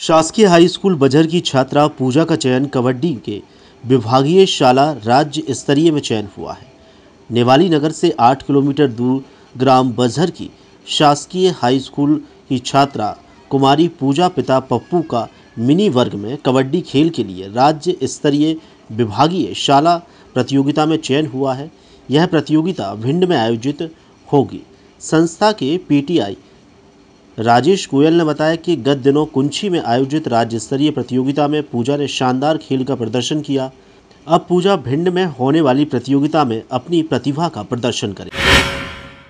शासकीय high school buzzer की छात्रा पूजा का चयन कबड्डी के विभागीय शाला राज्य स्तरीय में चयन हुआ है नेवाली नगर से आठ किलोमीटर दूर ग्राम बजहर की शासकीय हाई स्कूल की छात्रा कुमारी पूजा पिता पप्पू का मिनी वर्ग में कबड्डी खेल के लिए राज्य स्तरीय विभागीय शाला प्रतियोगिता में चयन हुआ है यह प्रतियोगिता भिंड में आयोजित होगी संस्था के पीटीआई राजेश गोयल ने बताया कि गत दिनों कुंची में आयोजित राज्य स्तरीय प्रतियोगिता में पूजा ने शानदार खेल का प्रदर्शन किया अब पूजा भिंड में होने वाली प्रतियोगिता में अपनी प्रतिभा का प्रदर्शन करें